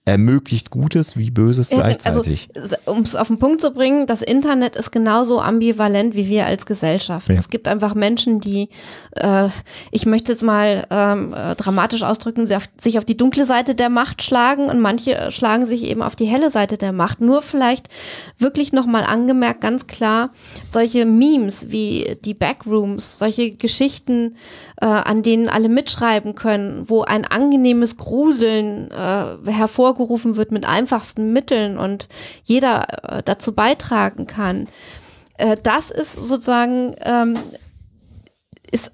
ermöglicht Gutes wie Böses also, gleichzeitig. Also, um es auf den Punkt zu bringen, das Internet ist genauso ambivalent wie wir als Gesellschaft. Ja. Es gibt einfach Menschen, die, äh, ich möchte es mal ähm, äh, dramatisch ausdrücken, sich auf die dunkle Seite der Macht schlagen und manche äh, schlagen sich eben auf die helle Seite der Macht. Nur vielleicht wirklich nochmal angemerkt, ganz klar, solche Memes wie die Backrooms, solche Geschichten, äh, an denen alle mitschreiben können, wo ein angenehmes Gruseln äh, hervorgeht, hervorgerufen wird mit einfachsten Mitteln und jeder äh, dazu beitragen kann. Äh, das ist sozusagen, ähm, ist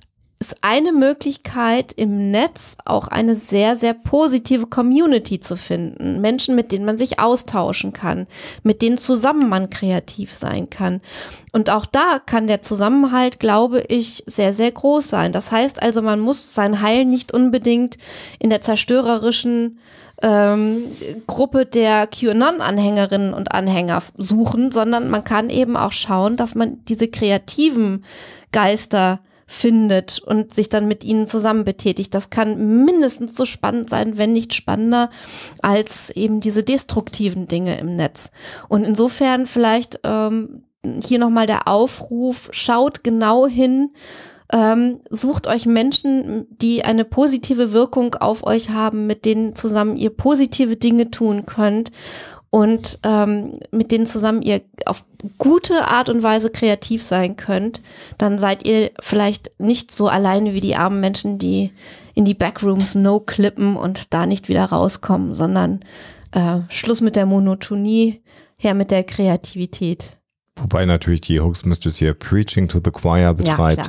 ist eine Möglichkeit, im Netz auch eine sehr, sehr positive Community zu finden. Menschen, mit denen man sich austauschen kann, mit denen zusammen man kreativ sein kann. Und auch da kann der Zusammenhalt, glaube ich, sehr, sehr groß sein. Das heißt also, man muss sein Heil nicht unbedingt in der zerstörerischen ähm, Gruppe der QAnon-Anhängerinnen und Anhänger suchen, sondern man kann eben auch schauen, dass man diese kreativen Geister findet und sich dann mit ihnen zusammen betätigt. Das kann mindestens so spannend sein, wenn nicht spannender, als eben diese destruktiven Dinge im Netz. Und insofern vielleicht ähm, hier nochmal der Aufruf, schaut genau hin, ähm, sucht euch Menschen, die eine positive Wirkung auf euch haben, mit denen zusammen ihr positive Dinge tun könnt und ähm, mit denen zusammen ihr auf gute Art und Weise kreativ sein könnt, dann seid ihr vielleicht nicht so alleine wie die armen Menschen, die in die Backrooms no clippen und da nicht wieder rauskommen, sondern äh, Schluss mit der Monotonie, her mit der Kreativität. Wobei natürlich die Hoax Mistress hier Preaching to the Choir betreibt.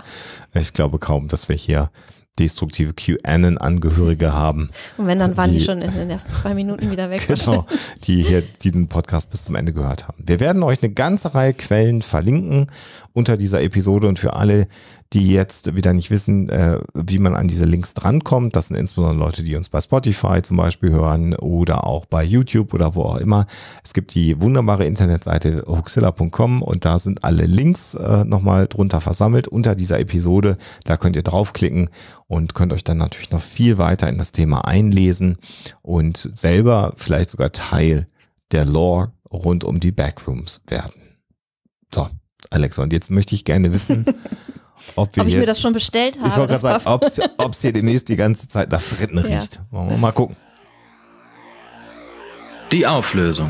Ja, ich glaube kaum, dass wir hier destruktive QAnon-Angehörige haben. Und wenn, dann waren die, die, schon in den ersten zwei Minuten wieder weg. Genau, die hier diesen Podcast bis zum Ende gehört haben. Wir werden euch eine ganze Reihe Quellen verlinken unter dieser Episode und für alle, die jetzt wieder nicht wissen, äh, wie man an diese Links drankommt. Das sind insbesondere Leute, die uns bei Spotify zum Beispiel hören oder auch bei YouTube oder wo auch immer. Es gibt die wunderbare Internetseite hoaxilla.com und da sind alle Links äh, nochmal drunter versammelt unter dieser Episode. Da könnt ihr draufklicken und könnt euch dann natürlich noch viel weiter in das Thema einlesen und selber vielleicht sogar Teil der Lore rund um die Backrooms werden. So, Alexa, und jetzt möchte ich gerne wissen, ob, ob ich mir das schon bestellt habe. Ich wollte gerade sagen, ob es hier demnächst die ganze Zeit nach Fritten ja. riecht. Wollen wir mal gucken. Die Auflösung.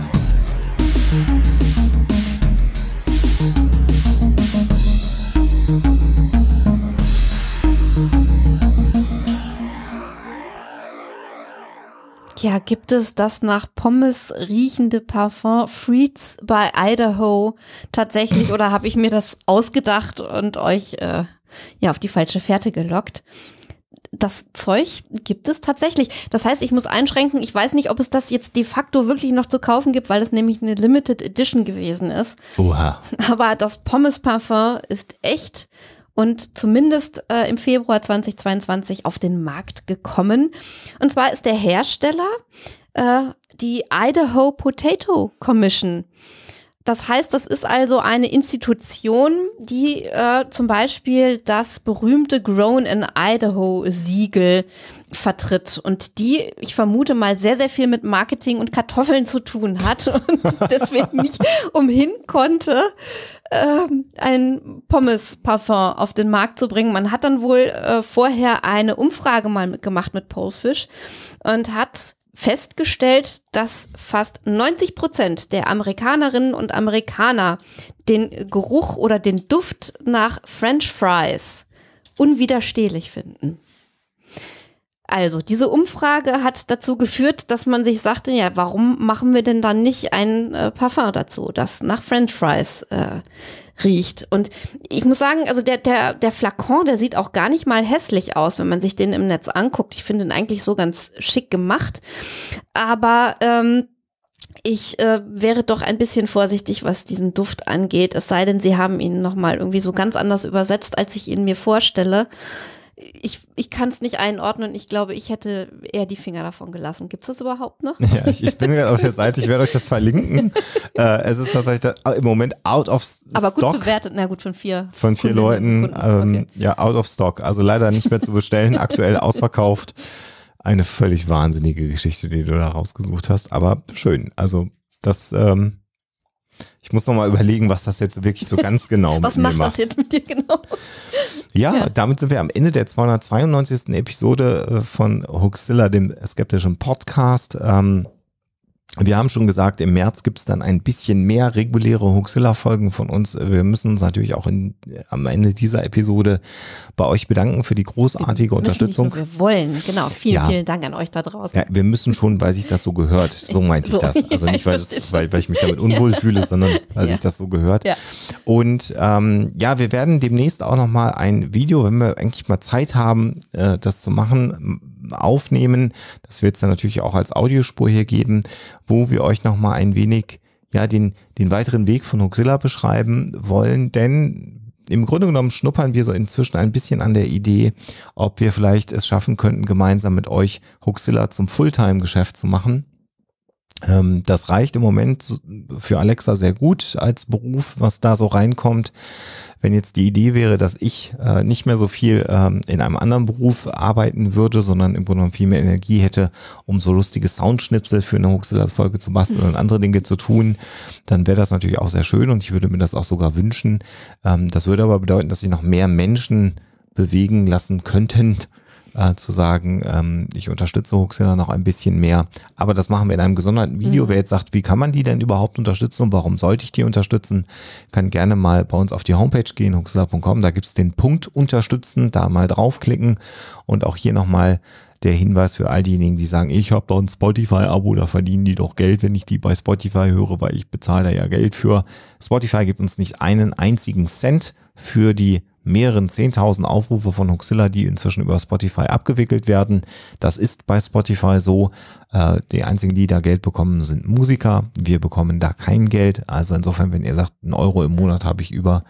Ja, gibt es das nach Pommes riechende Parfum Freeds by Idaho tatsächlich oder habe ich mir das ausgedacht und euch äh, ja auf die falsche Fährte gelockt? das Zeug gibt es tatsächlich. Das heißt, ich muss einschränken, ich weiß nicht, ob es das jetzt de facto wirklich noch zu kaufen gibt, weil es nämlich eine Limited Edition gewesen ist. Oha. Aber das Pommes Parfum ist echt und zumindest äh, im Februar 2022 auf den Markt gekommen. Und zwar ist der Hersteller äh, die Idaho Potato Commission. Das heißt, das ist also eine Institution, die äh, zum Beispiel das berühmte Grown in Idaho-Siegel vertritt und die, ich vermute mal, sehr, sehr viel mit Marketing und Kartoffeln zu tun hat und deswegen nicht umhin konnte, ähm, ein Pommes-Parfum auf den Markt zu bringen. Man hat dann wohl äh, vorher eine Umfrage mal mit, gemacht mit Polefish und hat festgestellt, dass fast 90 Prozent der Amerikanerinnen und Amerikaner den Geruch oder den Duft nach French Fries unwiderstehlich finden. Also, diese Umfrage hat dazu geführt, dass man sich sagte, ja, warum machen wir denn dann nicht ein äh, Parfum dazu, das nach French Fries äh, riecht. Und ich muss sagen, also der, der, der Flakon, der sieht auch gar nicht mal hässlich aus, wenn man sich den im Netz anguckt. Ich finde ihn eigentlich so ganz schick gemacht. Aber ähm, ich äh, wäre doch ein bisschen vorsichtig, was diesen Duft angeht. Es sei denn, Sie haben ihn nochmal irgendwie so ganz anders übersetzt, als ich ihn mir vorstelle ich, ich kann es nicht einordnen. Ich glaube, ich hätte eher die Finger davon gelassen. Gibt es das überhaupt noch? Ja, ich, ich bin ja auf der Seite, ich werde euch das verlinken. äh, es ist tatsächlich ah, im Moment out of stock. Aber gut bewertet, na gut, von vier. Von vier Kunden, Leuten, Kunden, okay. Ähm, ja, out of stock. Also leider nicht mehr zu bestellen, aktuell ausverkauft. Eine völlig wahnsinnige Geschichte, die du da rausgesucht hast, aber schön. Also das ähm, ich muss nochmal überlegen, was das jetzt wirklich so ganz genau was macht. Was macht das jetzt mit dir genau? Ja, ja, damit sind wir am Ende der 292. Episode äh, von Huxilla, dem skeptischen Podcast. Ähm, wir haben schon gesagt, im März gibt es dann ein bisschen mehr reguläre Huxilla-Folgen von uns. Wir müssen uns natürlich auch in, am Ende dieser Episode bei euch bedanken für die großartige wir Unterstützung. Nicht, wir wollen, genau. Vielen, ja. vielen Dank an euch da draußen. Ja, wir müssen schon, weil sich das so gehört. So meinte so, also ich das. Also nicht, weil, das, weil, weil ich mich damit unwohl ja. fühle, sondern weil sich das so gehört. Und ähm, ja, wir werden demnächst auch nochmal ein Video, wenn wir eigentlich mal Zeit haben, äh, das zu machen, aufnehmen. Das wird es dann natürlich auch als Audiospur hier geben, wo wir euch nochmal ein wenig ja, den, den weiteren Weg von Huxilla beschreiben wollen, denn im Grunde genommen schnuppern wir so inzwischen ein bisschen an der Idee, ob wir vielleicht es schaffen könnten, gemeinsam mit euch Huxilla zum Fulltime-Geschäft zu machen. Ähm, das reicht im Moment für Alexa sehr gut als Beruf, was da so reinkommt. Wenn jetzt die Idee wäre, dass ich äh, nicht mehr so viel ähm, in einem anderen Beruf arbeiten würde, sondern im Grunde genommen viel mehr Energie hätte, um so lustige Soundschnipsel für eine Huxelas-Folge zu basteln und andere Dinge zu tun, dann wäre das natürlich auch sehr schön und ich würde mir das auch sogar wünschen. Ähm, das würde aber bedeuten, dass ich noch mehr Menschen bewegen lassen könnten, äh, zu sagen, ähm, ich unterstütze Hoaxilla noch ein bisschen mehr. Aber das machen wir in einem gesonderten Video. Mhm. Wer jetzt sagt, wie kann man die denn überhaupt unterstützen und warum sollte ich die unterstützen, kann gerne mal bei uns auf die Homepage gehen, hoaxilla.com. Da gibt's den Punkt unterstützen, da mal draufklicken und auch hier nochmal der Hinweis für all diejenigen, die sagen, ich habe da ein Spotify-Abo, da verdienen die doch Geld, wenn ich die bei Spotify höre, weil ich bezahle da ja Geld für. Spotify gibt uns nicht einen einzigen Cent für die mehreren 10.000 Aufrufe von Huxilla, die inzwischen über Spotify abgewickelt werden. Das ist bei Spotify so. Äh, die einzigen, die da Geld bekommen, sind Musiker. Wir bekommen da kein Geld. Also insofern, wenn ihr sagt, einen Euro im Monat habe ich über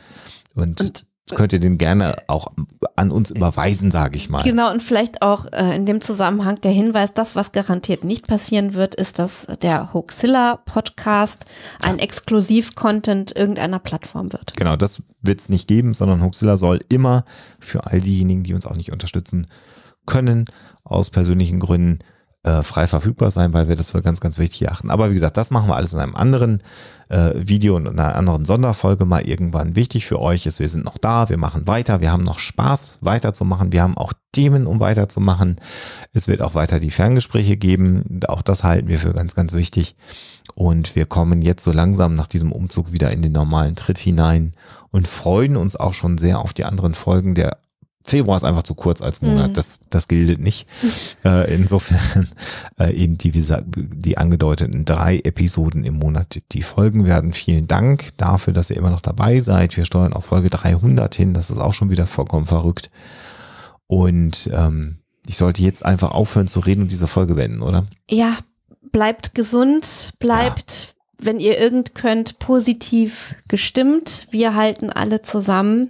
und, und könnt ihr den gerne auch an uns äh, überweisen, sage ich mal. Genau, und vielleicht auch äh, in dem Zusammenhang der Hinweis, das, was garantiert nicht passieren wird, ist, dass der Hoaxilla-Podcast ein Exklusiv-Content irgendeiner Plattform wird. Genau, das wird es nicht geben, sondern Hoaxilla soll immer für all diejenigen, die uns auch nicht unterstützen können, aus persönlichen Gründen äh, frei verfügbar sein, weil wir das für ganz, ganz wichtig achten. Aber wie gesagt, das machen wir alles in einem anderen äh, Video und einer anderen Sonderfolge mal irgendwann. Wichtig für euch ist, wir sind noch da, wir machen weiter, wir haben noch Spaß weiterzumachen, wir haben auch Themen, um weiterzumachen. Es wird auch weiter die Ferngespräche geben, auch das halten wir für ganz, ganz wichtig. Und wir kommen jetzt so langsam nach diesem Umzug wieder in den normalen Tritt hinein und freuen uns auch schon sehr auf die anderen Folgen der Februar ist einfach zu kurz als Monat. Mhm. Das, das gilt nicht. Äh, insofern äh, eben die, die angedeuteten drei Episoden im Monat, die folgen werden. Vielen Dank dafür, dass ihr immer noch dabei seid. Wir steuern auf Folge 300 hin. Das ist auch schon wieder vollkommen verrückt. Und ähm, ich sollte jetzt einfach aufhören zu reden und diese Folge wenden, oder? Ja, bleibt gesund, bleibt, ja. wenn ihr irgend könnt, positiv gestimmt. Wir halten alle zusammen